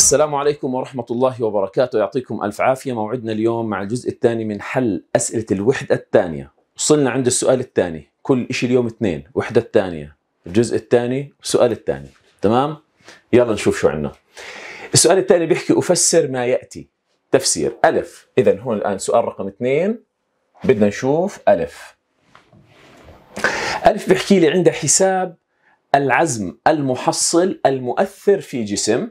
السلام عليكم ورحمة الله وبركاته يعطيكم ألف عافية موعدنا اليوم مع الجزء الثاني من حل أسئلة الوحدة الثانية وصلنا عند السؤال الثاني كل إشي اليوم اثنين وحدة الثانية الجزء الثاني والسؤال الثاني تمام؟ يلا نشوف شو عندنا السؤال الثاني بيحكي أفسر ما يأتي تفسير ألف إذا هون الآن سؤال رقم اثنين بدنا نشوف ألف ألف بيحكي لي عنده حساب العزم المحصل المؤثر في جسم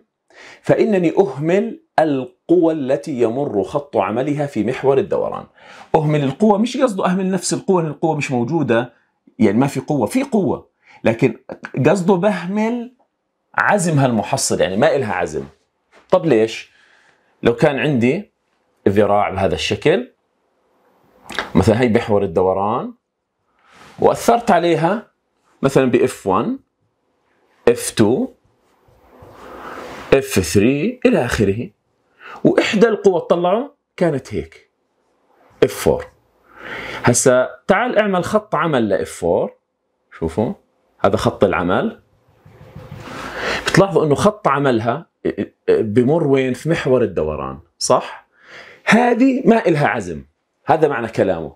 فإنني أهمل القوى التي يمر خط عملها في محور الدوران أهمل القوى مش قصده أهمل نفس القوى لأن القوة مش موجودة يعني ما في قوة في قوة لكن قصده بهمل عزمها المحصل يعني ما إلها عزم طب ليش؟ لو كان عندي ذراع بهذا الشكل مثلا هي محور الدوران وأثرت عليها مثلا بإف 1 إف 2 F3 إلى آخره وإحدى القوى طلعوا كانت هيك F4 هسا تعال اعمل خط عمل ل F4 شوفوا هذا خط العمل بتلاحظوا انه خط عملها بمر وين في محور الدوران صح هذه ما إلها عزم هذا معنى كلامه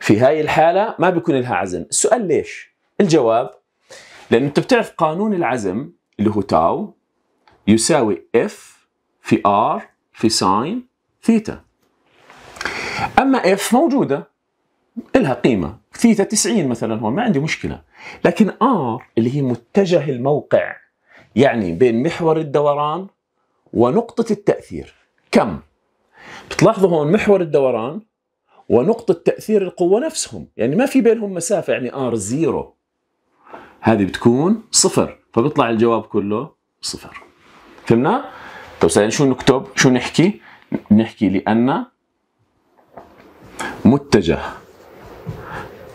في هاي الحالة ما بيكون إلها عزم السؤال ليش الجواب لأنه أنت بتعرف قانون العزم اللي هو تاو يساوي F في R في ساين ثيتا أما F موجودة إلها قيمة ثيتا 90 مثلا هون ما عندي مشكلة لكن R اللي هي متجه الموقع يعني بين محور الدوران ونقطة التأثير كم؟ بتلاحظوا هون محور الدوران ونقطة تأثير القوة نفسهم يعني ما في بينهم مسافة يعني R زيرو هذه بتكون صفر فبيطلع الجواب كله صفر فهمنا طيب شو نكتب شو نحكي نحكي لأن متجه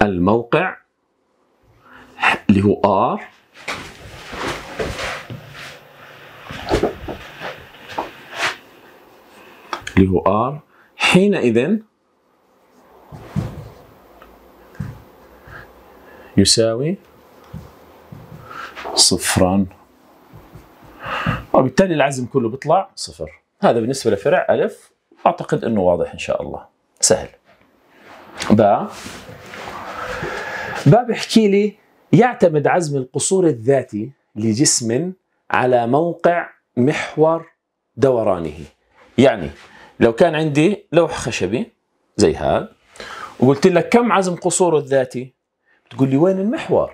الموقع اللي هو R اللي هو R حينئذ يساوي صفران وبالتالي العزم كله بيطلع صفر هذا بالنسبة لفرع ألف أعتقد أنه واضح إن شاء الله سهل باء باء بيحكي لي يعتمد عزم القصور الذاتي لجسم على موقع محور دورانه يعني لو كان عندي لوح خشبي زي هذا وقلت لك كم عزم قصوره الذاتي بتقول لي وين المحور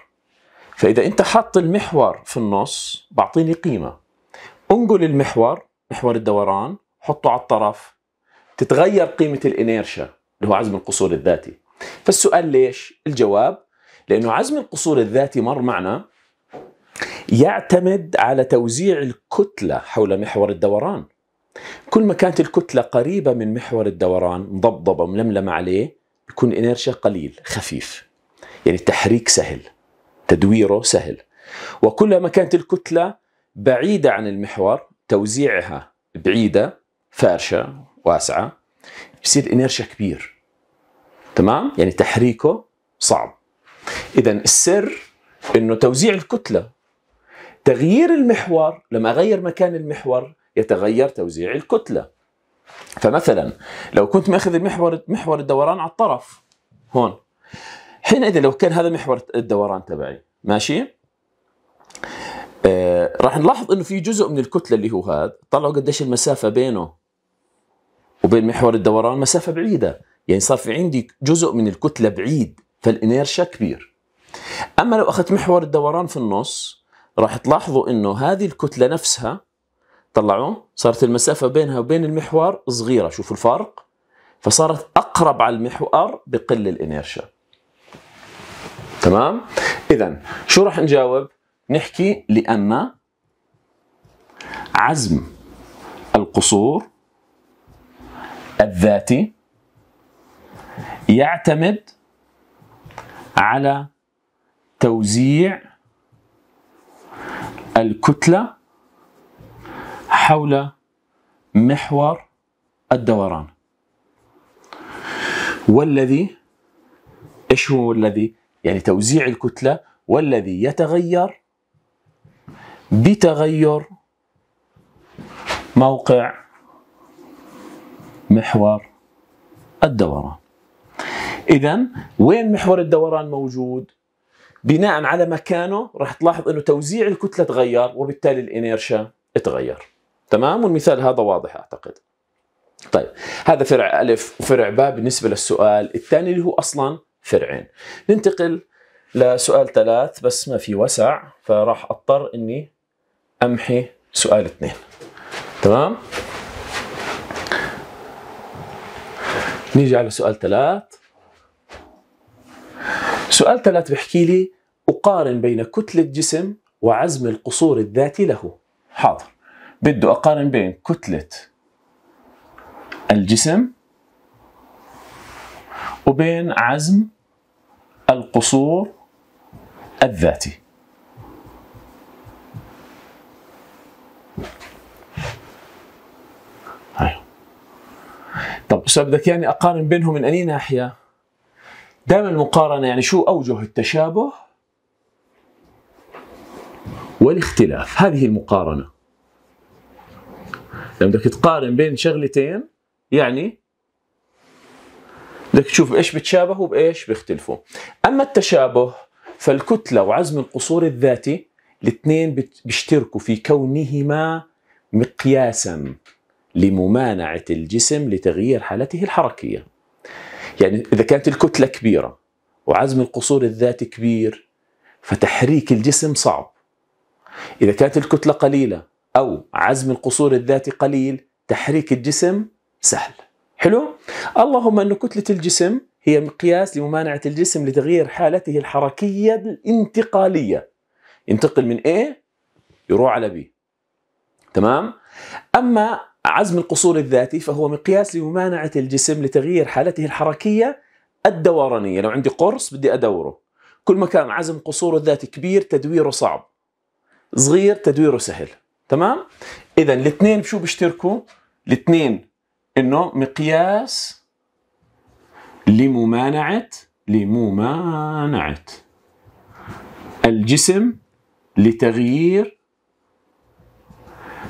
فإذا أنت حاط المحور في النص بعطيني قيمة انقل المحور محور الدوران حطه على الطرف تتغير قيمة الإنيرشا اللي هو عزم القصور الذاتي فالسؤال ليش؟ الجواب لأنه عزم القصور الذاتي مر معنا يعتمد على توزيع الكتلة حول محور الدوران كل ما كانت الكتلة قريبة من محور الدوران مضبضبة ململمة عليه يكون الإنيرشا قليل خفيف يعني التحريك سهل تدويره سهل وكلما كانت الكتلة بعيدة عن المحور توزيعها بعيدة فارشة واسعة بصير انيرشيا كبير تمام يعني تحريكه صعب اذا السر انه توزيع الكتله تغيير المحور لما اغير مكان المحور يتغير توزيع الكتله فمثلا لو كنت ماخذ المحور محور الدوران على الطرف هون حينئذ لو كان هذا محور الدوران تبعي ماشي آه، راح نلاحظ انه في جزء من الكتله اللي هو هذا طلعوا قديش المسافه بينه وبين محور الدوران مسافه بعيده يعني صار في عندي جزء من الكتله بعيد فالانيرشا كبير اما لو اخذت محور الدوران في النص راح تلاحظوا انه هذه الكتله نفسها طلعوه صارت المسافه بينها وبين المحور صغيره شوفوا الفرق فصارت اقرب على المحور بقل الانيرشا تمام اذا شو راح نجاوب نحكي لأن عزم القصور الذاتي يعتمد على توزيع الكتلة حول محور الدوران والذي ايش هو الذي يعني توزيع الكتلة والذي يتغير بتغير موقع محور الدوران اذا وين محور الدوران موجود بناء على مكانه راح تلاحظ انه توزيع الكتله تغير وبالتالي الانيرشا تغير تمام والمثال هذا واضح اعتقد طيب هذا فرع الف وفرع باء بالنسبه للسؤال الثاني اللي هو اصلا فرعين ننتقل لسؤال ثلاث بس ما في وسع فراح اضطر اني امحي سؤال اثنين تمام نيجي على سؤال ثلاث سؤال ثلاث بحكي لي أقارن بين كتلة جسم وعزم القصور الذاتي له حاضر بده أقارن بين كتلة الجسم وبين عزم القصور الذاتي طب استاذ بدك يعني اقارن بينهم من اني ناحيه؟ دائما المقارنه يعني شو اوجه التشابه والاختلاف هذه المقارنه لما بدك تقارن بين شغلتين يعني بدك تشوف ايش بتشابهوا وبايش بيختلفوا اما التشابه فالكتله وعزم القصور الذاتي الاثنين بيشتركوا في كونهما مقياسا لممانعة الجسم لتغيير حالته الحركية يعني إذا كانت الكتلة كبيرة وعزم القصور الذاتي كبير فتحريك الجسم صعب إذا كانت الكتلة قليلة أو عزم القصور الذاتي قليل تحريك الجسم سهل حلو؟ اللهم أن كتلة الجسم هي مقياس لممانعة الجسم لتغيير حالته الحركية الانتقالية ينتقل من A إيه؟ يروح على B تمام؟ أما عزم القصور الذاتي فهو مقياس لممانعة الجسم لتغيير حالته الحركية الدورانية لو عندي قرص بدي أدوره كل ما كان عزم قصوره الذاتي كبير تدويره صعب صغير تدويره سهل تمام إذا الاثنين بشو بيشتركوا الاثنين إنه مقياس لممانعة لممانعة الجسم لتغيير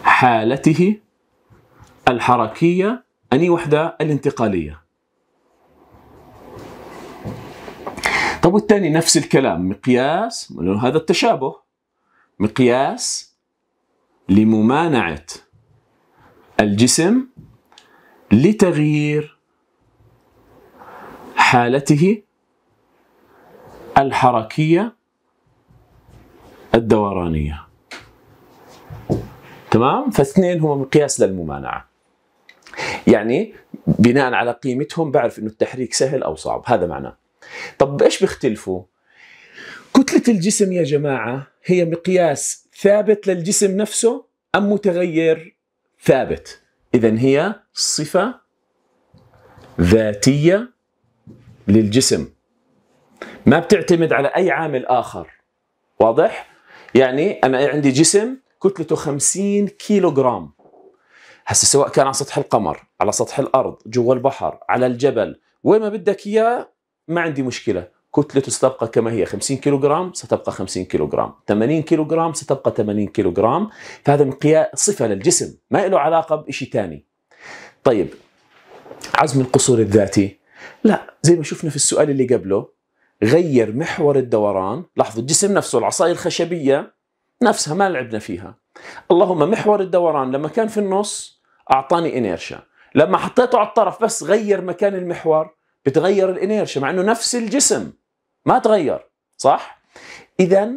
حالته الحركية أني وحدة الانتقالية طب والثاني نفس الكلام مقياس هذا التشابه مقياس لممانعة الجسم لتغيير حالته الحركية الدورانية تمام فاثنين هو مقياس للممانعه يعني بناء على قيمتهم بعرف انه التحريك سهل او صعب هذا معناه طب ايش بيختلفوا كتلة الجسم يا جماعة هي مقياس ثابت للجسم نفسه أم متغير ثابت إذا هي صفة ذاتية للجسم ما بتعتمد على أي عامل آخر واضح؟ يعني أنا عندي جسم كتلته 50 كيلو جرام هسه سواء كان على سطح القمر على سطح الارض جوا البحر على الجبل وين ما بدك اياه ما عندي مشكله كتلته ستبقى كما هي 50 كيلوغرام ستبقى 50 كيلوغرام 80 كيلوغرام ستبقى 80 كيلوغرام فهذا مقياس صفه للجسم ما له علاقه بشيء ثاني طيب عزم القصور الذاتي لا زي ما شفنا في السؤال اللي قبله غير محور الدوران لاحظوا الجسم نفسه العصاية الخشبية نفسها ما لعبنا فيها اللهم محور الدوران لما كان في النص اعطاني انيرشا لما حطيته على الطرف بس غير مكان المحور بتغير الانيرشا مع انه نفس الجسم ما تغير صح اذا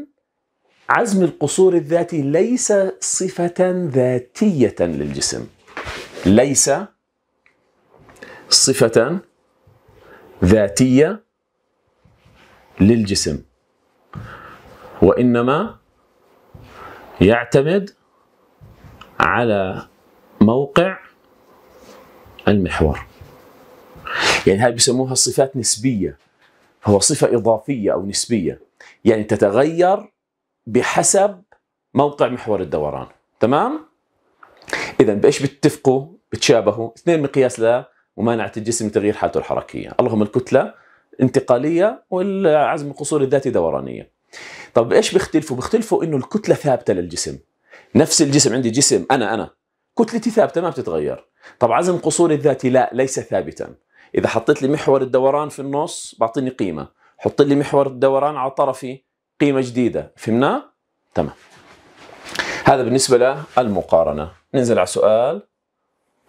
عزم القصور الذاتي ليس صفه ذاتيه للجسم ليس صفه ذاتيه للجسم وانما يعتمد على موقع المحور يعني هاي بيسموها صفات نسبية هو صفة إضافية أو نسبية يعني تتغير بحسب موقع محور الدوران تمام؟ إذا بإيش بتتفقوا بتشابهوا اثنين مقياس لممانعة الجسم لتغيير حالته الحركية اللهم الكتلة انتقالية والعزم القصور الذاتي دورانية طب ايش بيختلفوا بيختلفوا انه الكتله ثابته للجسم نفس الجسم عندي جسم انا انا كتلتي ثابته ما بتتغير طب عزم قصوري الذاتي لا ليس ثابتا اذا حطيت لي محور الدوران في النص بعطيني قيمه حط لي محور الدوران على طرفي قيمه جديده فهمنا تمام هذا بالنسبه للمقارنه ننزل على سؤال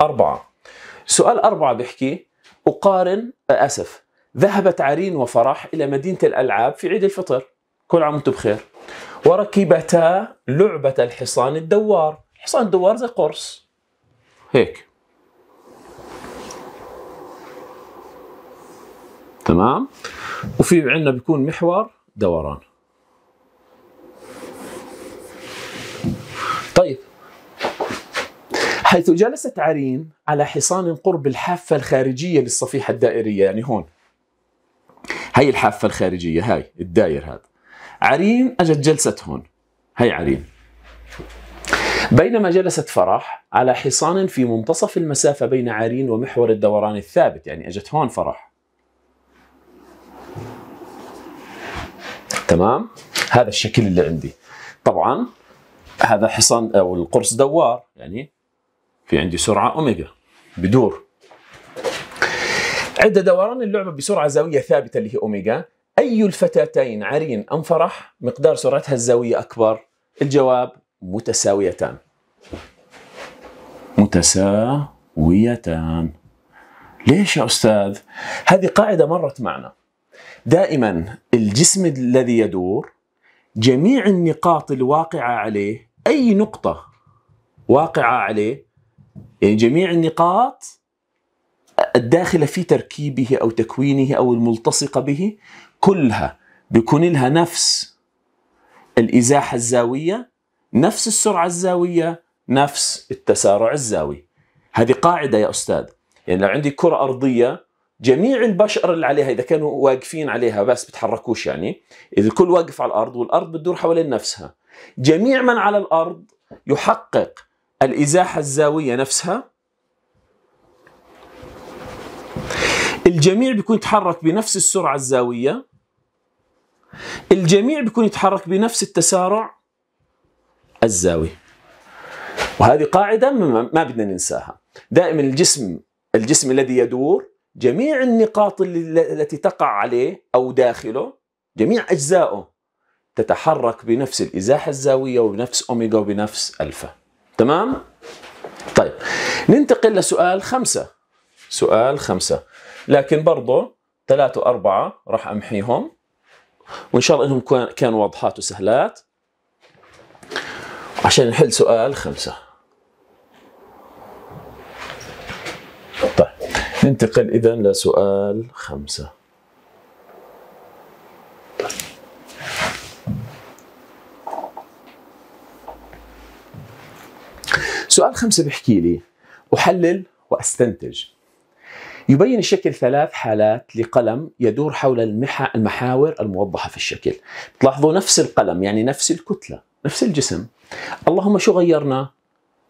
أربعة سؤال أربعة بيحكي أقارن أسف ذهبت عرين وفرح إلى مدينة الألعاب في عيد الفطر كل عام وانتم بخير وركبتا لعبة الحصان الدوار الحصان الدوار زي قرص هيك تمام وفي عندنا بيكون محور دوران طيب حيث جلست عرين على حصان قرب الحافة الخارجية للصفيحة الدائرية يعني هون هاي الحافة الخارجية هاي الداير هذا عرين اجت جلست هون هي عرين بينما جلست فرح على حصان في منتصف المسافة بين عرين ومحور الدوران الثابت يعني اجت هون فرح تمام هذا الشكل اللي عندي طبعا هذا حصان او القرص دوار يعني في عندي سرعة اوميجا بدور عند دوران اللعبة بسرعة زاوية ثابتة اللي هي اوميجا أي الفتاتين عرين أم فرح مقدار سرعتها الزاوية أكبر الجواب متساويتان متساويتان ليش يا أستاذ هذه قاعدة مرت معنا دائما الجسم الذي يدور جميع النقاط الواقعة عليه أي نقطة واقعة عليه يعني جميع النقاط الداخلة في تركيبه أو تكوينه أو الملتصقة به كلها بيكون لها نفس الإزاحة الزاوية نفس السرعة الزاوية نفس التسارع الزاوي هذه قاعدة يا أستاذ يعني لو عندي كرة أرضية جميع البشر اللي عليها إذا كانوا واقفين عليها بس بتحركوش يعني إذا الكل واقف على الأرض والأرض بتدور حوالين نفسها جميع من على الأرض يحقق الإزاحة الزاوية نفسها الجميع بيكون يتحرك بنفس السرعة الزاوية الجميع بيكون يتحرك بنفس التسارع الزاوي وهذه قاعدة ما بدنا ننساها دائما الجسم الجسم الذي يدور جميع النقاط التي تقع عليه أو داخله جميع أجزائه تتحرك بنفس الإزاحة الزاوية وبنفس أوميجا وبنفس ألفا تمام؟ طيب ننتقل لسؤال خمسة سؤال خمسة لكن برضه ثلاثة وأربعة راح أمحيهم وإن شاء الله إنهم كانوا واضحات وسهلات عشان نحل سؤال خمسة طيب ننتقل إذا لسؤال خمسة سؤال خمسة بحكي لي أحلل وأستنتج يبين الشكل ثلاث حالات لقلم يدور حول المحا المحاور الموضحة في الشكل تلاحظوا نفس القلم يعني نفس الكتلة نفس الجسم اللهم شو غيرنا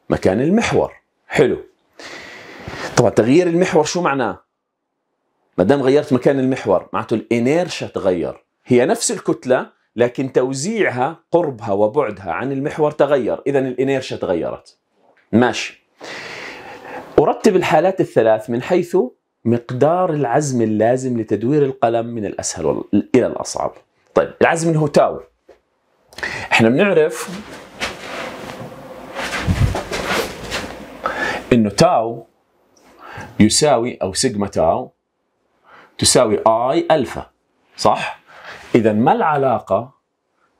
مكان المحور حلو طبعا تغيير المحور شو معناه ما دام غيرت مكان المحور معناته الانيرشا تغير هي نفس الكتله لكن توزيعها قربها وبعدها عن المحور تغير اذا الانيرشا تغيرت ماشي ارتب الحالات الثلاث من حيث مقدار العزم اللازم لتدوير القلم من الأسهل إلى الأصعب طيب العزم اللي هو تاو احنا بنعرف انه تاو يساوي او سيجما تاو تساوي اي الفا صح؟ اذا ما العلاقه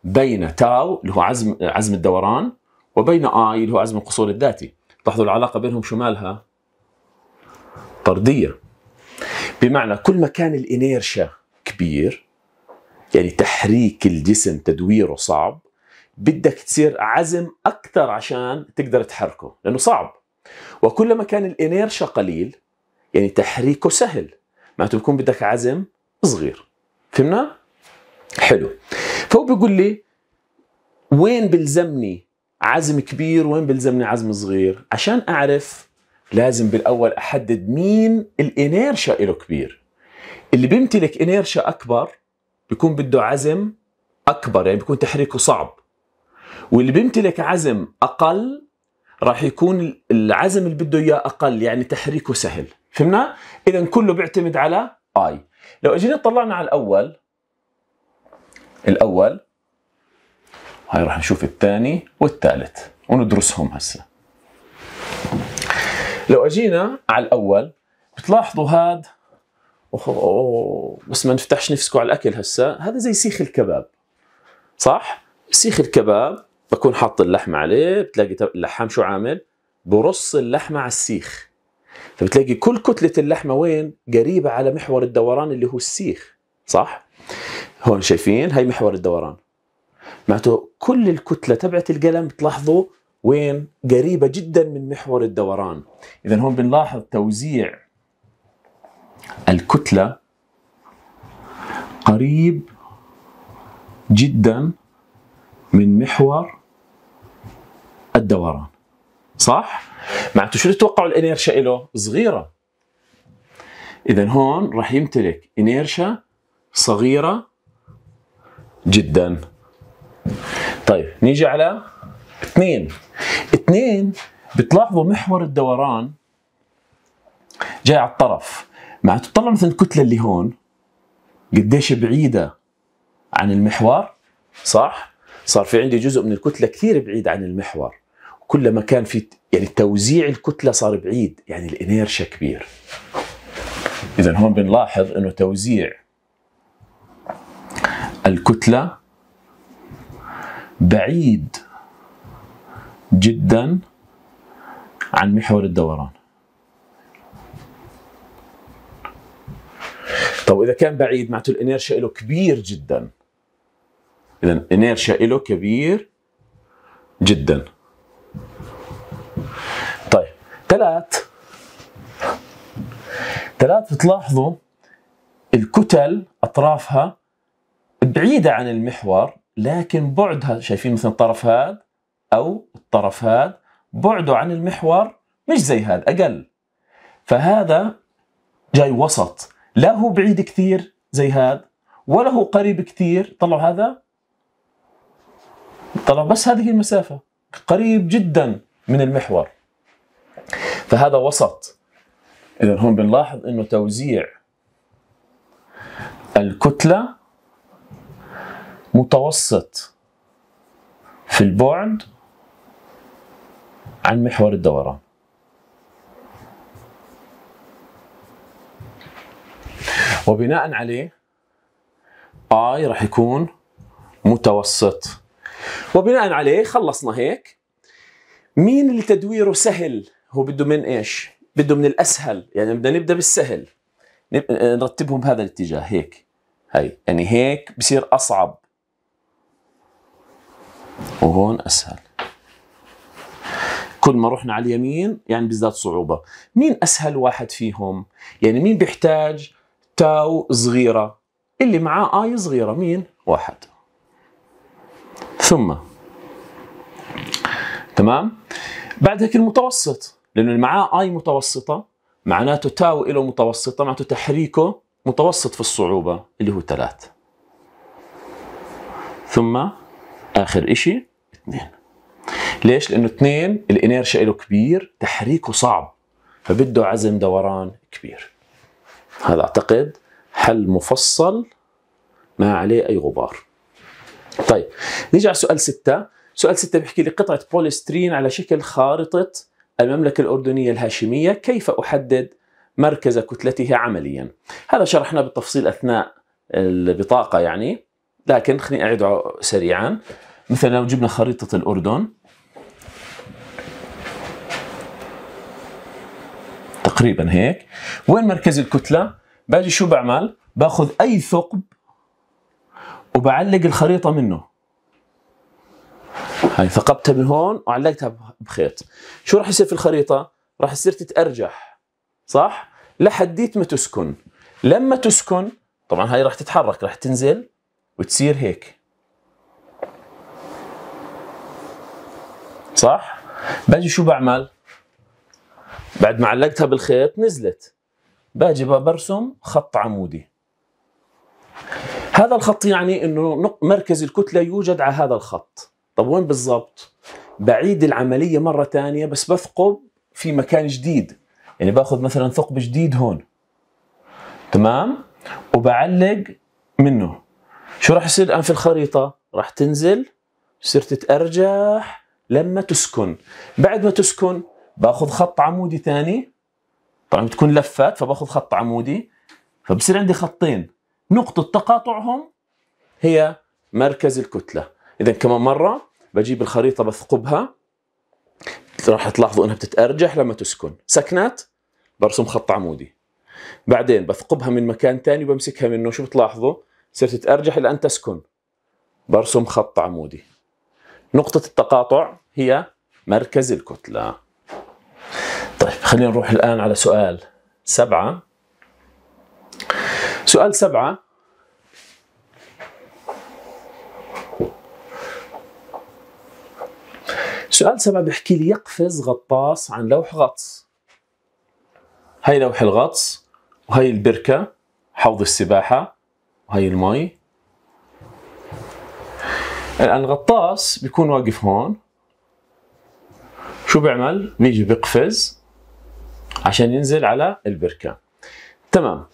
بين تاو اللي هو عزم عزم الدوران وبين اي اللي هو عزم القصور الذاتي؟ لاحظوا العلاقه بينهم شو مالها؟ طرديه بمعنى كل ما كان الانيرشا كبير يعني تحريك الجسم تدويره صعب بدك تصير عزم اكثر عشان تقدر تحركه لانه صعب وكلما كان الانيرشا قليل يعني تحريكه سهل معناته بكون بدك عزم صغير فهمنا حلو فهو بيقول لي وين بلزمني عزم كبير وين بلزمني عزم صغير عشان اعرف لازم بالاول احدد مين الانيرشا له كبير اللي بيمتلك انيرشا اكبر بيكون بده عزم اكبر يعني بيكون تحريكه صعب واللي بيمتلك عزم اقل راح يكون العزم اللي بده اياه اقل يعني تحريكه سهل فهمنا اذا كله بيعتمد على اي لو اجينا طلعنا على الاول الاول هاي راح نشوف الثاني والثالث وندرسهم هسه لو اجينا على الاول بتلاحظوا هاد بس ما نفتحش نفسكم على الاكل هسه هذا زي سيخ الكباب صح سيخ الكباب بكون حاط اللحمه عليه بتلاقي اللحام شو عامل برص اللحمه على السيخ فبتلاقي كل كتله اللحمه وين قريبه على محور الدوران اللي هو السيخ صح هون شايفين هاي محور الدوران معناته كل الكتله تبعت القلم بتلاحظوا وين قريبة جدا من محور الدوران إذا هون بنلاحظ توزيع الكتلة قريب جدا من محور الدوران صح؟ معناته شو تتوقعوا الانيرشا له؟ صغيرة إذا هون راح يمتلك انيرشا صغيرة جدا طيب نيجي على اثنين اثنين بتلاحظوا محور الدوران جاي على الطرف مع تطلع مثلا الكتله اللي هون قديش بعيده عن المحور صح صار في عندي جزء من الكتله كثير بعيد عن المحور كلما كان في يعني توزيع الكتله صار بعيد يعني الانيرشا كبير اذا هون بنلاحظ انه توزيع الكتله بعيد جدا عن محور الدوران طب اذا كان بعيد معناته الانيرشيا له كبير جدا اذا الانيرشيا له كبير جدا طيب ثلاث ثلاث بتلاحظوا الكتل اطرافها بعيده عن المحور لكن بعدها شايفين مثلا الطرف هذا أو الطرف هذا بعده عن المحور مش زي هذا أقل فهذا جاي وسط لا هو بعيد كثير زي هذا ولا هو قريب كثير طلعوا هذا طلعوا بس هذه المسافة قريب جدا من المحور فهذا وسط إذا هون بنلاحظ أنه توزيع الكتلة متوسط في البعد عن محور الدوران وبناء عليه I راح يكون متوسط وبناء عليه خلصنا هيك مين اللي تدويره سهل هو بده من ايش بده من الاسهل يعني بدنا نبدا بالسهل نرتبهم بهذا الاتجاه هيك هاي يعني هيك بصير اصعب وهون اسهل كل ما رحنا على اليمين يعني بيزداد صعوبة مين أسهل واحد فيهم؟ يعني مين بيحتاج تاو صغيرة اللي معاه آي صغيرة مين؟ واحد ثم تمام؟ بعد هيك المتوسط لأنه اللي معاه آي متوسطة معناته تاو له متوسطة معناته تحريكه متوسط في الصعوبة اللي هو ثلاث ثم آخر إشي اثنين ليش؟ لانه اثنين الانيرشا له كبير تحريكه صعب فبده عزم دوران كبير هذا اعتقد حل مفصل ما عليه اي غبار طيب نيجي على سؤال ستة سؤال ستة بيحكي لي قطعة بوليسترين على شكل خارطة المملكة الأردنية الهاشمية كيف أحدد مركز كتلتها عمليا هذا شرحناه بالتفصيل أثناء البطاقة يعني لكن خليني أعيده سريعا مثلا لو جبنا خريطة الأردن تقريبا هيك وين مركز الكتله باجي شو بعمل باخذ اي ثقب وبعلق الخريطه منه هاي ثقبتها من هون وعلقتها بخيط شو راح يصير في الخريطه راح تصير تتارجح صح لحديت ما تسكن لما تسكن طبعا هاي راح تتحرك راح تنزل وتصير هيك صح باجي شو بعمل بعد ما علقتها بالخيط نزلت باجي برسم خط عمودي هذا الخط يعني انه مركز الكتله يوجد على هذا الخط طب وين بالضبط بعيد العمليه مره ثانيه بس بثقب في مكان جديد يعني باخذ مثلا ثقب جديد هون تمام وبعلق منه شو راح يصير الان في الخريطه راح تنزل تصير تتارجح لما تسكن بعد ما تسكن باخذ خط عمودي ثاني طبعا بتكون لفات فباخذ خط عمودي فبصير عندي خطين نقطة تقاطعهم هي مركز الكتلة إذا كمان مرة بجيب الخريطة بثقبها راح تلاحظوا انها بتتأرجح لما تسكن سكنت برسم خط عمودي بعدين بثقبها من مكان ثاني وبمسكها منه شو بتلاحظوا صرت تتأرجح لأن تسكن برسم خط عمودي نقطة التقاطع هي مركز الكتلة طيب خلينا نروح الآن على سؤال سبعة سؤال سبعة سؤال سبعة بيحكي لي يقفز غطاس عن لوح غطس هاي لوح الغطس وهي البركة حوض السباحة وهي المي الآن الغطاس بيكون واقف هون شو بيعمل؟ بيجي بيقفز عشان ينزل على البركة تمام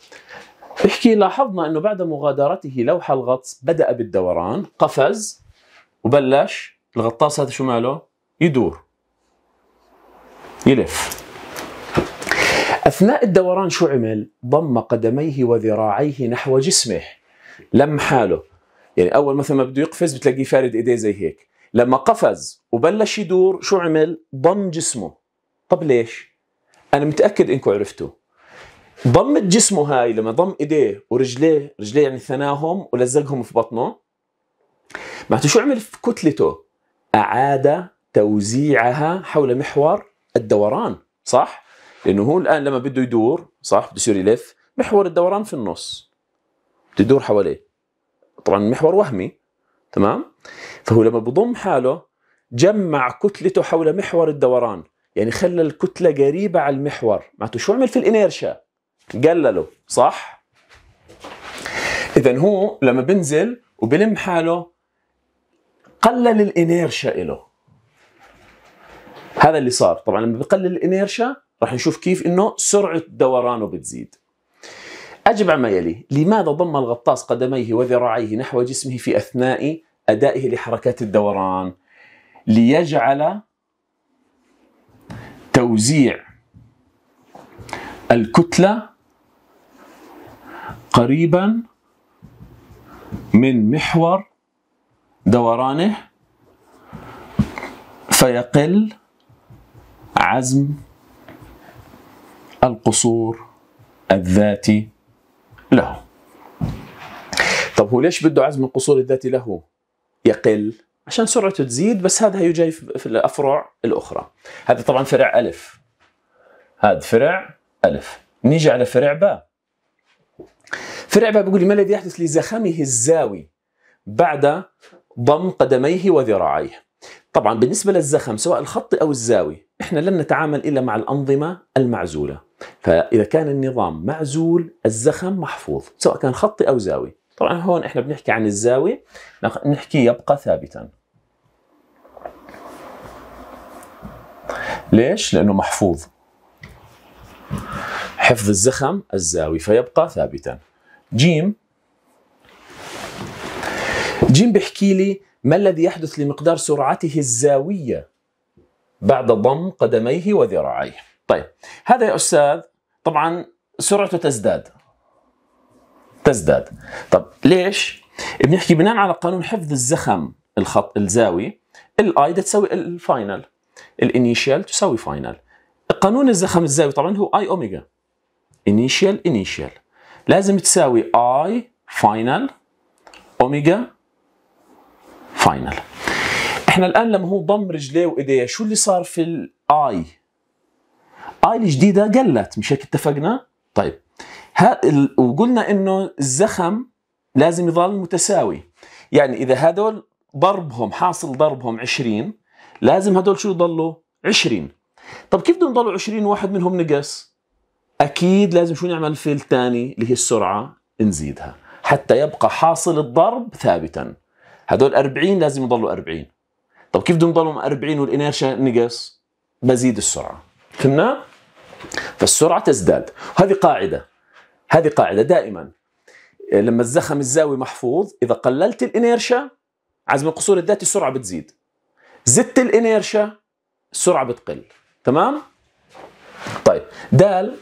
بحكي لاحظنا انه بعد مغادرته لوح الغطس بدأ بالدوران قفز وبلش الغطاس هذا شو ماله يدور يلف أثناء الدوران شو عمل ضم قدميه وذراعيه نحو جسمه لم حاله يعني أول مثل ما بده يقفز بتلاقيه فارد إيديه زي هيك لما قفز وبلش يدور شو عمل ضم جسمه طب ليش انا متاكد انكم عرفتوا ضمت جسمه هاي لما ضم ايديه ورجليه رجليه يعني ثناهم ولزقهم في بطنه معناته شو عمل في كتلته اعاد توزيعها حول محور الدوران صح لانه هو الان لما بده يدور صح بده يصير يلف محور الدوران في النص تدور حواليه طبعا محور وهمي تمام فهو لما بضم حاله جمع كتلته حول محور الدوران يعني خلى الكتله قريبه على المحور معناته شو عمل في الانيرشا قلله صح اذا هو لما بنزل وبلم حاله قلل الانيرشا له هذا اللي صار طبعا لما بقلل الانيرشا راح نشوف كيف انه سرعه دورانه بتزيد اجب عما يلي لماذا ضم الغطاس قدميه وذراعيه نحو جسمه في اثناء ادائه لحركات الدوران ليجعل توزيع الكتلة قريبا من محور دورانه فيقل عزم القصور الذاتي له طب هو ليش بده عزم القصور الذاتي له يقل عشان سرعته تزيد بس هذا جاي في الافرع الاخرى هذا طبعا فرع الف هذا فرع الف نيجي على فرع باء فرع باء بيقول لي ما الذي يحدث لزخمه الزاوي بعد ضم قدميه وذراعيه طبعا بالنسبة للزخم سواء الخط أو الزاوي إحنا لن نتعامل إلا مع الأنظمة المعزولة فإذا كان النظام معزول الزخم محفوظ سواء كان خطي أو زاوي طبعا هون احنا بنحكي عن الزاوية نحكي يبقى ثابتا ليش؟ لأنه محفوظ حفظ الزخم الزاوي فيبقى ثابتا جيم جيم بيحكي لي ما الذي يحدث لمقدار سرعته الزاوية بعد ضم قدميه وذراعيه طيب هذا يا أستاذ طبعا سرعته تزداد تزداد طب ليش بنحكي بناء على قانون حفظ الزخم الخط الزاوي الاي تساوي الفاينل الانيشال تساوي فاينل قانون الزخم الزاوي طبعا هو اي اوميجا انيشال انيشال لازم تساوي اي فاينل اوميجا فاينل احنا الان لما هو ضم رجليه وايديه شو اللي صار في الاي اي الجديده قلت مش هيك اتفقنا طيب وقلنا انه الزخم لازم يظل متساوي يعني اذا هذول ضربهم حاصل ضربهم 20 لازم هذول شو يضلوا 20 طب كيف بدهم يضلوا 20 واحد منهم نقص اكيد لازم شو نعمل في الثاني اللي هي السرعه نزيدها حتى يبقى حاصل الضرب ثابتا هذول 40 لازم يضلوا 40 طب كيف بدهم يضلوا 40 والانيرشيا نقص بزيد السرعه فهمنا فالسرعه تزداد وهذه قاعده هذه قاعدة دائما لما الزخم الزاوي محفوظ إذا قللت الإنيرشا عزم القصور الذاتي السرعة بتزيد زدت الإنيرشا السرعة بتقل تمام؟ طيب دال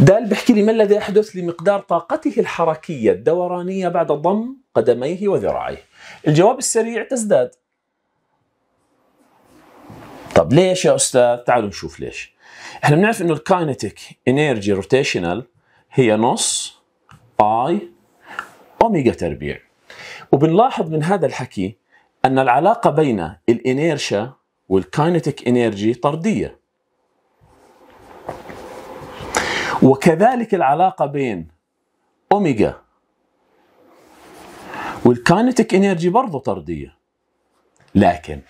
دال بيحكي لي ما الذي يحدث لمقدار طاقته الحركية الدورانية بعد ضم قدميه وذراعيه الجواب السريع تزداد طب ليش يا أستاذ؟ تعالوا نشوف ليش احنا بنعرف انه الكاينتيك انرجي روتيشنال هي نص اي اوميجا تربيع وبنلاحظ من هذا الحكي ان العلاقه بين الانيرشا والكاينتيك انرجي طرديه وكذلك العلاقه بين اوميجا والكاينتيك انرجي برضه طرديه لكن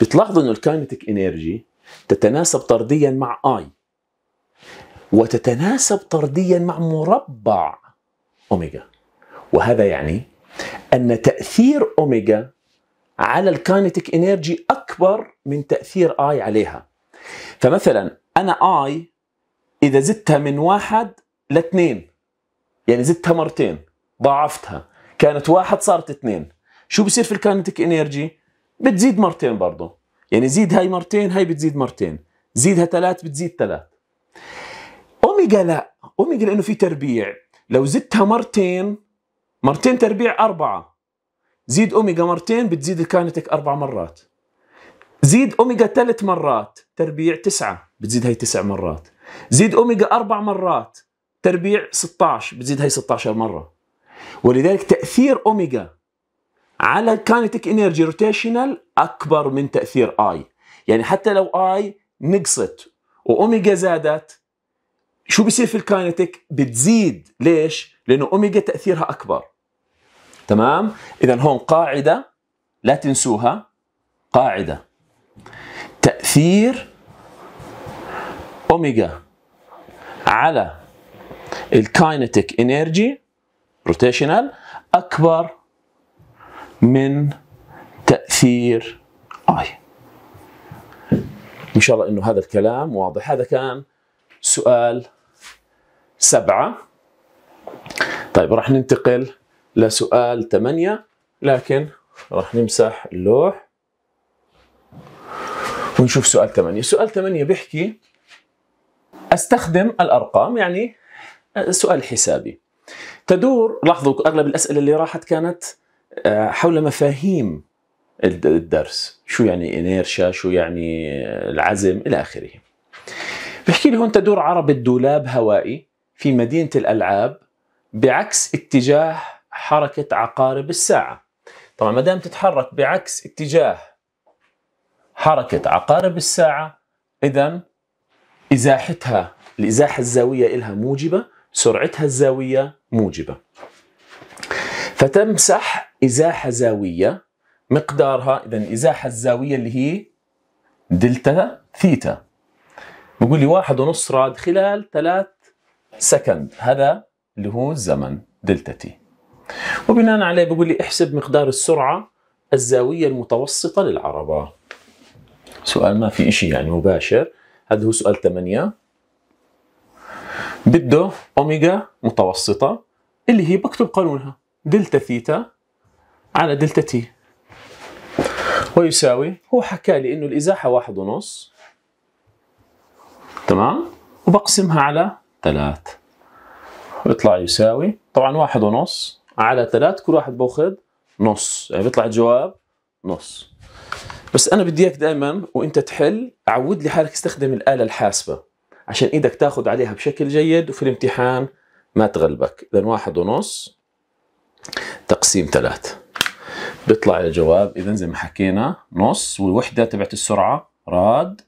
بتلاحظوا انه الكاينتيك انرجي تتناسب طرديا مع اي وتتناسب طرديا مع مربع اوميجا وهذا يعني ان تاثير اوميجا على الكاينتيك انرجي اكبر من تاثير اي عليها فمثلا انا اي اذا زدتها من واحد لاثنين يعني زدتها مرتين ضاعفتها كانت واحد صارت اثنين شو بصير في الكاينتيك انرجي بتزيد مرتين برضه يعني زيد هاي مرتين هاي بتزيد مرتين زيدها ثلاث بتزيد ثلاث اوميجا لا اوميجا لانه في تربيع لو زدتها مرتين مرتين تربيع أربعة زيد أوميجا مرتين بتزيد الكاينتيك أربع مرات زيد أوميجا ثلاث مرات تربيع تسعة بتزيد هي تسع مرات زيد أوميجا أربع مرات تربيع 16 بتزيد هي 16 مرة ولذلك تأثير أوميجا على الكاينتيك انرجي روتيشنال اكبر من تاثير اي يعني حتى لو اي نقصت واوميجا زادت شو بيصير في الكاينتيك بتزيد ليش لانه اوميجا تاثيرها اكبر تمام اذا هون قاعده لا تنسوها قاعده تاثير اوميجا على الكاينتيك انرجي روتيشنال اكبر من تأثير I إن شاء الله أنه هذا الكلام واضح هذا كان سؤال سبعة طيب راح ننتقل لسؤال ثمانية لكن راح نمسح اللوح ونشوف سؤال ثمانية سؤال ثمانية بيحكي استخدم الارقام يعني سؤال حسابي تدور لاحظوا اغلب الاسئله اللي راحت كانت آه، حول مفاهيم الدرس شو يعني انيرشا شو يعني آه، العزم الى اخره بحكي لي هون تدور عربة دولاب هوائي في مدينة الألعاب بعكس اتجاه حركة عقارب الساعة طبعا ما دام تتحرك بعكس اتجاه حركة عقارب الساعة إذا إزاحتها الإزاحة الزاوية إلها موجبة سرعتها الزاوية موجبة فتمسح ازاحه زاويه مقدارها اذا الازاحه الزاويه اللي هي دلتا ثيتا بقول لي واحد ونص راد خلال ثلاث سكند هذا اللي هو الزمن دلتا تي وبناء عليه بقول لي احسب مقدار السرعه الزاويه المتوسطه للعربه سؤال ما في شيء يعني مباشر هذا هو سؤال 8 بده أوميجا متوسطة اللي هي بكتب قانونها دلتا ثيتا على دلتا تي ويساوي هو حكى لي انه الازاحه واحد ونص تمام وبقسمها على ثلاث بيطلع يساوي طبعا واحد ونص على ثلاث كل واحد باخذ نص يعني بيطلع الجواب نص بس انا بدي اياك دائما وانت تحل عود لي حالك استخدم الاله الحاسبه عشان ايدك تاخذ عليها بشكل جيد وفي الامتحان ما تغلبك اذا واحد ونص تقسيم ثلاث بيطلع الجواب اذا زي ما حكينا نص والوحده تبعت السرعه راد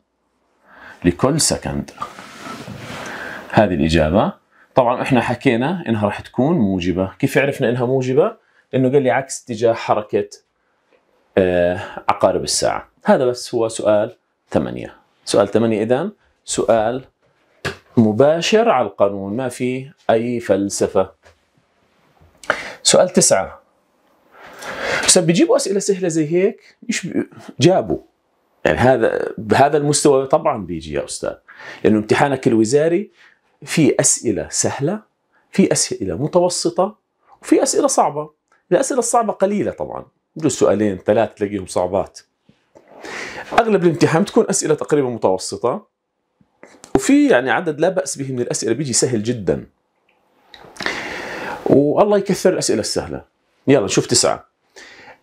لكل سكند هذه الاجابه طبعا احنا حكينا انها راح تكون موجبه كيف عرفنا انها موجبه لانه قال لي عكس اتجاه حركه آه، عقارب الساعه هذا بس هو سؤال ثمانية سؤال ثمانية اذا سؤال مباشر على القانون ما في اي فلسفه سؤال تسعه اقسم بيجيبوا اسئله سهله زي هيك ايش جابوا يعني هذا بهذا المستوى طبعا بيجي يا استاذ لانه امتحانك الوزاري في اسئله سهله في اسئله متوسطه وفي اسئله صعبه الاسئله الصعبه قليله طبعا بجوز سؤالين ثلاث تلاقيهم صعبات اغلب الامتحان بتكون اسئله تقريبا متوسطه وفي يعني عدد لا باس به من الاسئله بيجي سهل جدا والله يكثر الاسئله السهله يلا شوف تسعه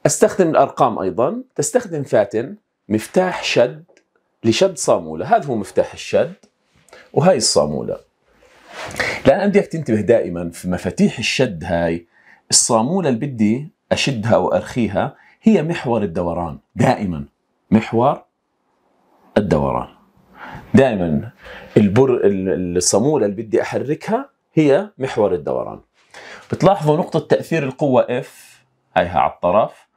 استخدم الارقام ايضا تستخدم فاتن مفتاح شد لشد صاموله هذا هو مفتاح الشد وهي الصاموله لان بدك تنتبه دائما في مفاتيح الشد هاي الصاموله اللي بدي اشدها وارخيها هي محور الدوران دائما محور الدوران دائما البر الصاموله اللي بدي احركها هي محور الدوران بتلاحظوا نقطه تاثير القوه اف هيها على الطرف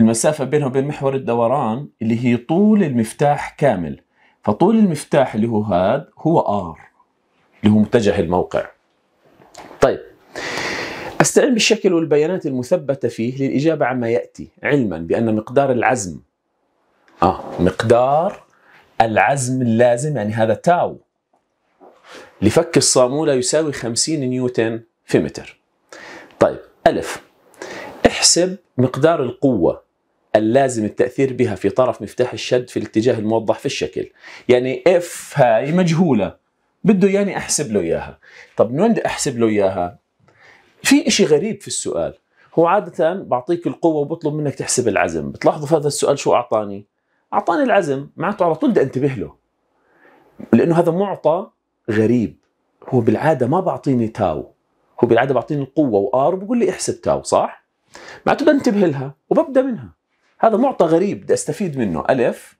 المسافة بينها وبين محور الدوران اللي هي طول المفتاح كامل فطول المفتاح اللي هو هاد هو ار اللي هو متجه الموقع طيب استعين بالشكل والبيانات المثبتة فيه للإجابة عما يأتي علما بأن مقدار العزم آه مقدار العزم اللازم يعني هذا تاو لفك الصامولة يساوي 50 نيوتن في متر طيب ألف احسب مقدار القوة اللازم التأثير بها في طرف مفتاح الشد في الاتجاه الموضح في الشكل يعني اف هاي مجهولة بده يعني أحسب له إياها طب من وين بدي أحسب له إياها في إشي غريب في السؤال هو عادة بعطيك القوة وبطلب منك تحسب العزم بتلاحظوا في هذا السؤال شو أعطاني أعطاني العزم معناته على طول بدي أنتبه له لأنه هذا معطى غريب هو بالعادة ما بعطيني تاو هو بالعاده بعطيني القوه وار وبقول لي احسب تاو صح؟ معناته بنتبه لها وببدا منها هذا معطى غريب بدي استفيد منه ألف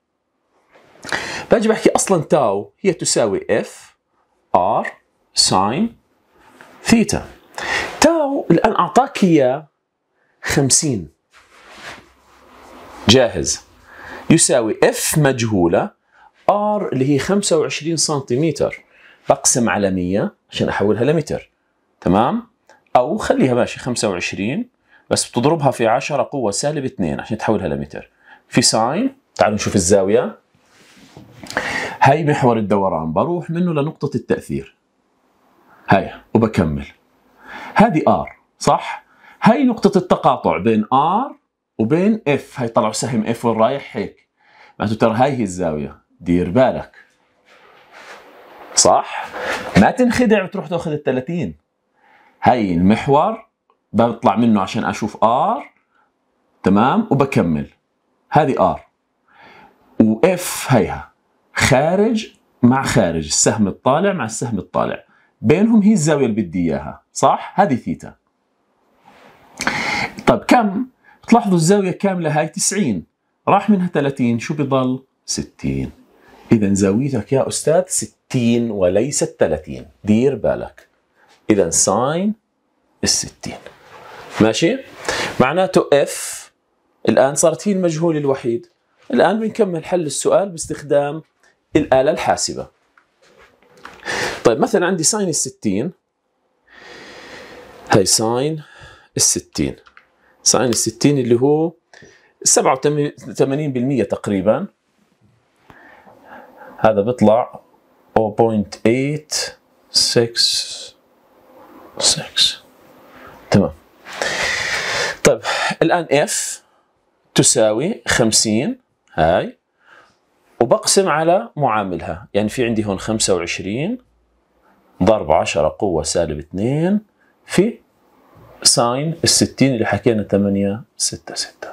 باجي بحكي أصلا تاو هي تساوي اف ار ساين ثيتا تاو الآن أعطاك إياه 50 جاهز يساوي اف مجهولة ار اللي هي 25 سنتيمتر بقسم على 100 عشان أحولها لمتر تمام؟ أو خليها ماشي 25 بس بتضربها في 10 قوة سالب 2 عشان تحولها لمتر في ساين تعالوا نشوف الزاوية هاي محور الدوران بروح منه لنقطة التأثير هاي وبكمل هذه ار صح هاي نقطة التقاطع بين ار وبين اف هاي طلعوا سهم اف والرايح هيك معناته ترى هاي هي الزاوية دير بالك صح ما تنخدع وتروح تاخذ ال 30 هاي المحور بطلع منه عشان اشوف ار تمام وبكمل هذه ار واف هيها خارج مع خارج السهم الطالع مع السهم الطالع بينهم هي الزاويه اللي بدي اياها صح هذه ثيتا طب كم تلاحظوا الزاويه كامله هاي 90 راح منها 30 شو بضل 60 اذا زاويتك يا استاذ 60 وليست 30 دير بالك اذا ساين ال 60 ماشي معناته اف الان صارت هي المجهول الوحيد الان بنكمل حل السؤال باستخدام الاله الحاسبه طيب مثلا عندي ساين 60 هاي ساين 60 ساين 60 اللي هو 87% تقريبا هذا بيطلع 0.866 تمام طيب الآن اف تساوي 50 هاي وبقسم على معاملها يعني في عندي هون 25 ضرب 10 قوة سالب 2 في ساين ال 60 اللي حكينا 8 6 6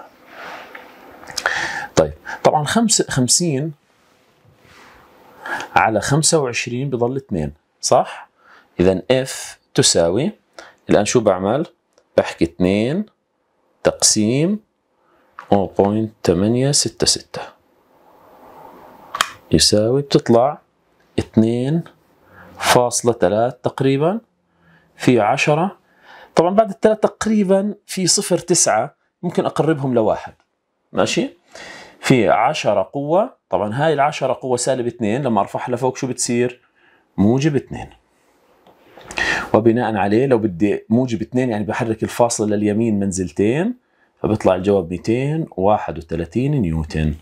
طيب طبعا 50 على 25 بضل 2 صح؟ إذا اف تساوي الآن شو بعمل؟ بحكي 2 تقسيم 0.866 يساوي بتطلع 2.3 تقريبا في 10 طبعا بعد الثلاثة تقريبا في صفر تسعة ممكن أقربهم لواحد ماشي في 10 قوة طبعا هاي ال10 قوة سالب 2 لما أرفعها لفوق شو بتصير موجب 2 وبناء عليه لو بدي موجب اثنين يعني بحرك الفاصل لليمين منزلتين فبيطلع الجواب 231 نيوتن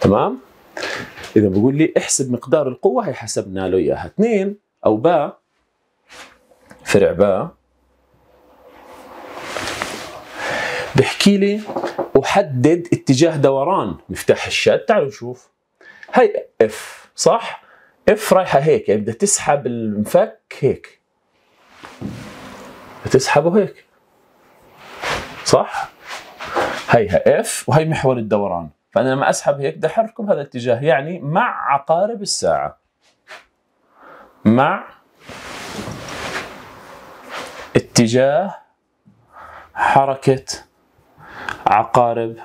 تمام اذا بقول لي احسب مقدار القوه هي حسبنا له اياها 2 او باء فرع باء بحكي لي احدد اتجاه دوران مفتاح الشد تعالوا نشوف هي اف صح اف رايحه هيك يعني بدها تسحب المفك هيك بتسحبه هيك صح هيها اف وهي محور الدوران فانا لما اسحب هيك بدي احركه بهذا الاتجاه يعني مع عقارب الساعه مع اتجاه حركه عقارب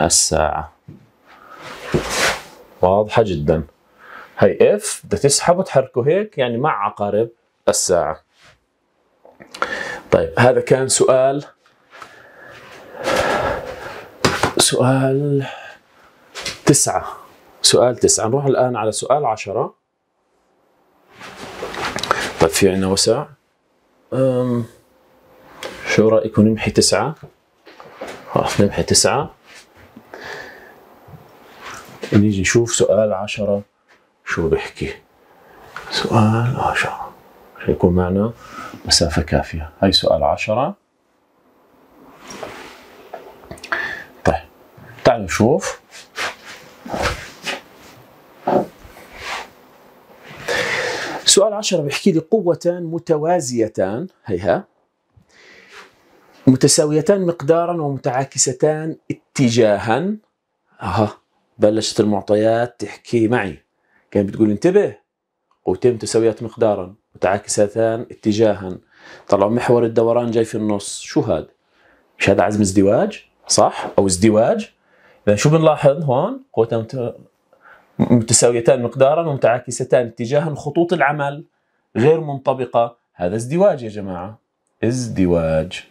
الساعه واضحة جدا هي اف بدها تسحب وتحركه هيك يعني مع عقارب الساعة طيب هذا كان سؤال سؤال تسعة سؤال تسعة نروح الآن على سؤال عشرة طيب في عندنا وسع أم شو رأيكم نمحي تسعة؟ خلاص نمحي تسعة نيجي نشوف سؤال عشرة شو بحكي سؤال عشرة يكون معنا مسافة كافية هاي سؤال عشرة طيب تعالوا نشوف سؤال عشرة بيحكي لي قوتان متوازيتان هيها متساويتان مقدارا ومتعاكستان اتجاها اها بلشت المعطيات تحكي معي كانت بتقول انتبه وتم تساويات مقدارا متعاكستان اتجاها طلعوا محور الدوران جاي في النص شو هذا مش هذا عزم ازدواج صح او ازدواج اذا شو بنلاحظ هون قوتان متساويتان مقدارا ومتعاكستان اتجاها خطوط العمل غير منطبقه هذا ازدواج يا جماعه ازدواج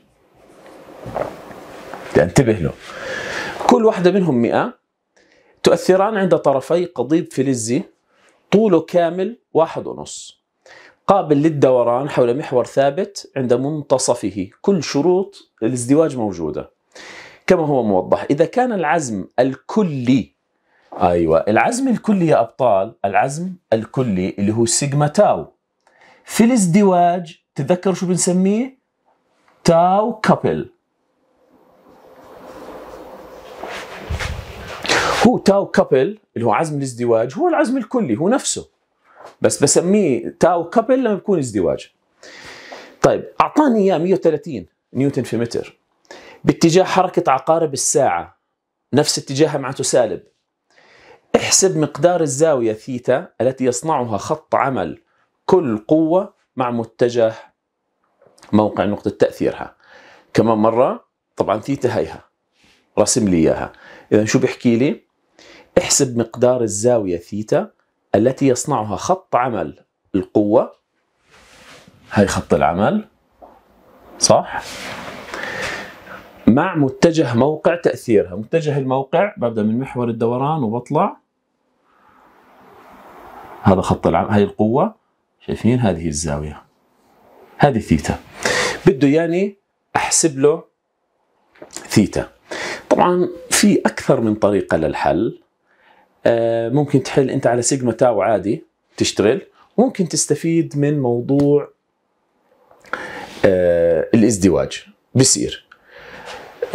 انتبه له كل واحدة منهم 100 تؤثران عند طرفي قضيب فلزي طوله كامل واحد ونص قابل للدوران حول محور ثابت عند منتصفه كل شروط الازدواج موجودة كما هو موضح إذا كان العزم الكلي أيوة العزم الكلي يا أبطال العزم الكلي اللي هو سيجما تاو في الازدواج تذكر شو بنسميه تاو كابل هو تاو كابل اللي هو عزم الازدواج هو العزم الكلي هو نفسه بس بسميه تاو كابل لما بيكون ازدواج طيب اعطاني اياه 130 نيوتن في متر باتجاه حركه عقارب الساعه نفس اتجاهها معناته سالب احسب مقدار الزاويه ثيتا التي يصنعها خط عمل كل قوه مع متجه موقع نقطه تاثيرها كمان مره طبعا ثيتا هيها رسم لي اياها اذا شو بيحكي لي احسب مقدار الزاوية ثيتا التي يصنعها خط عمل القوة هاي خط العمل صح؟ مع متجه موقع تأثيرها متجه الموقع ببدأ من محور الدوران وبطلع هذا خط العمل هاي القوة شايفين هذه الزاوية هذه ثيتا بده يعني أحسب له ثيتا طبعا في أكثر من طريقة للحل آه، ممكن تحل انت على سيجما تاو عادي تشتغل ممكن تستفيد من موضوع آه، الازدواج بصير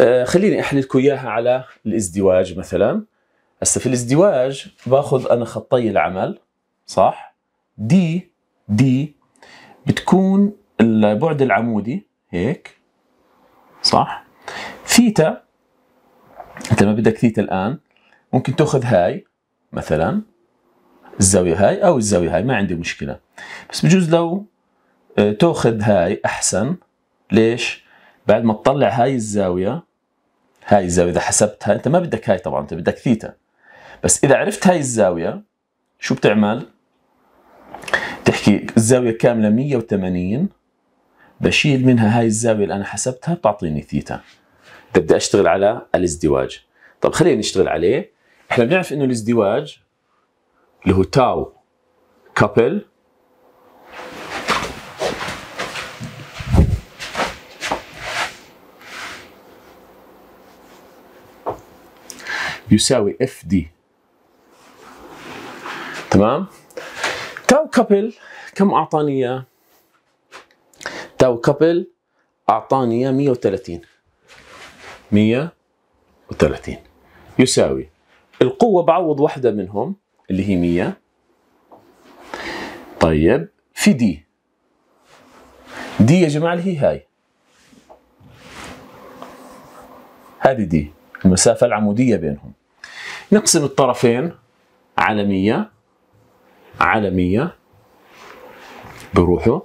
آه، خليني احللكم اياها على الازدواج مثلا هسه في الازدواج باخذ انا خطي العمل صح دي دي بتكون البعد العمودي هيك صح ثيتا انت ما بدك ثيتا الان ممكن تاخذ هاي مثلا الزاوية هاي أو الزاوية هاي ما عندي مشكلة بس بجوز لو آه، تاخذ هاي أحسن ليش؟ بعد ما تطلع هاي الزاوية هاي الزاوية إذا حسبتها أنت ما بدك هاي طبعا أنت بدك ثيتا بس إذا عرفت هاي الزاوية شو بتعمل؟ تحكي الزاوية كاملة 180 بشيل منها هاي الزاوية اللي أنا حسبتها بتعطيني ثيتا بدي أشتغل على الازدواج طب خلينا نشتغل عليه احنا بنعرف انه الازدواج اللي هو تاو كابل يساوي اف دي تمام تاو كابل كم اعطاني اياه تاو كابل اعطاني اياه 130 130 يساوي القوة بعوض واحدة منهم اللي هي 100 طيب في دي دي يا جماعة اللي هي هاي هذه دي المسافة العمودية بينهم نقسم الطرفين على 100 على 100 بروحه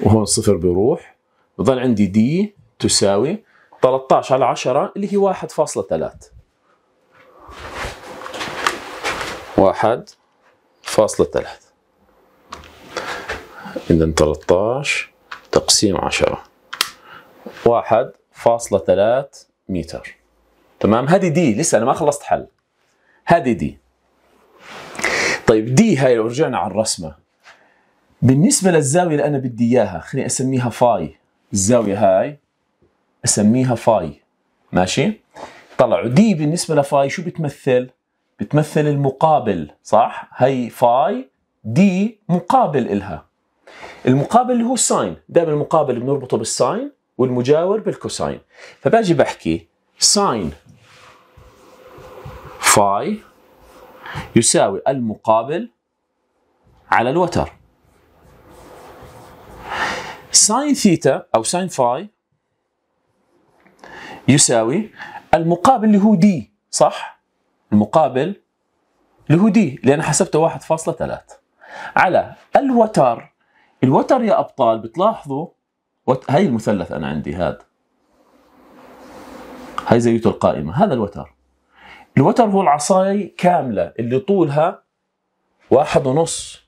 وهون صفر بروح بضل عندي دي تساوي 13 على 10 اللي هي 1.3 واحد فاصلة ثلاثة إذا 13 تقسيم عشرة واحد فاصلة ثلاث متر تمام هذه دي لسه أنا ما خلصت حل هذه دي طيب دي هاي لو رجعنا على الرسمة بالنسبة للزاوية اللي أنا بدي إياها خليني أسميها فاي الزاوية هاي أسميها فاي ماشي طلعوا دي بالنسبة لفاي شو بتمثل بتمثل المقابل صح هي فاي دي مقابل إلها المقابل اللي هو الساين دائما المقابل بنربطه بالساين والمجاور بالكوساين فباجي بحكي ساين فاي يساوي المقابل على الوتر ساين ثيتا أو ساين فاي يساوي المقابل اللي هو دي صح؟ المقابل اللي لأن حسبته 1.3 على الوتر الوتر يا أبطال بتلاحظوا وت... هاي المثلث أنا عندي هذا هاي زيوت القائمة هذا الوتر الوتر هو العصاي كاملة اللي طولها واحد ونص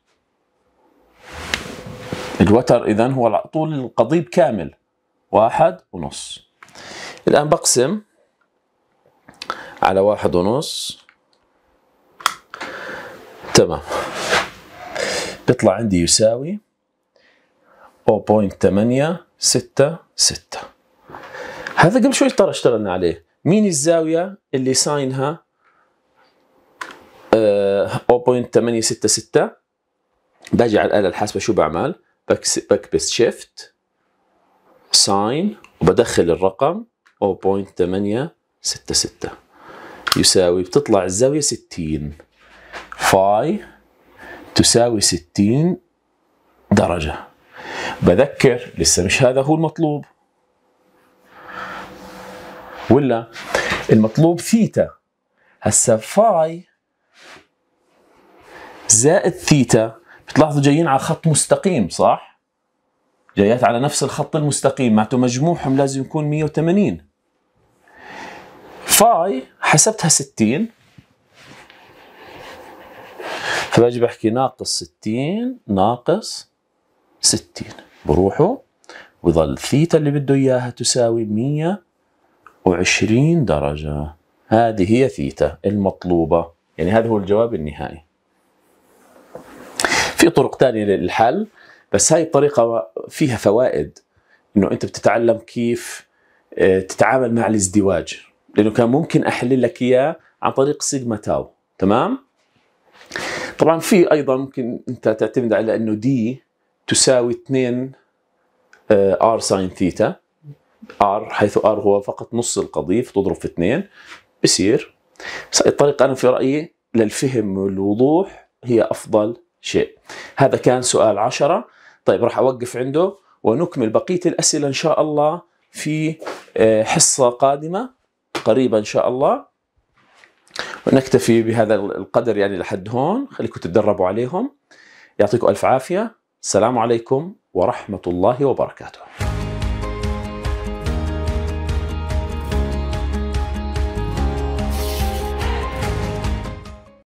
الوتر إذا هو طول القضيب كامل واحد ونص الآن بقسم على واحد ونص تمام بيطلع عندي يساوي 0.866 هذا قبل شوي ترى اشتغلنا عليه مين الزاوية اللي ساينها 0.866 آه، باجي على الآلة الحاسبة شو بعمل بكبس شيفت ساين وبدخل الرقم 0.866 يساوي بتطلع الزاوية 60 فاي تساوي 60 درجة بذكر لسه مش هذا هو المطلوب ولا المطلوب ثيتا هسا فاي زائد ثيتا بتلاحظوا جايين على خط مستقيم صح؟ جايات على نفس الخط المستقيم معناته مجموعهم لازم يكون 180 فاي حسبتها 60 فباجي بحكي ناقص 60 ناقص 60 بروحوا بضل ثيتا اللي بده اياها تساوي 120 درجة هذه هي ثيتا المطلوبة يعني هذا هو الجواب النهائي في طرق ثانية للحل بس هاي الطريقة فيها فوائد انه انت بتتعلم كيف آه، تتعامل مع الازدواج لانه كان ممكن احلل لك اياه عن طريق سيجما تاو تمام طبعا في ايضا ممكن انت تعتمد على انه دي تساوي 2 ار ساين ثيتا ار حيث ار هو فقط نص القضيه فتضرب في 2 بصير الطريقه انا في رايي للفهم والوضوح هي افضل شيء هذا كان سؤال 10 طيب راح اوقف عنده ونكمل بقيه الاسئله ان شاء الله في آه، حصه قادمه قريبا ان شاء الله ونكتفي بهذا القدر يعني لحد هون خليكم تتدربوا عليهم يعطيكم الف عافيه السلام عليكم ورحمه الله وبركاته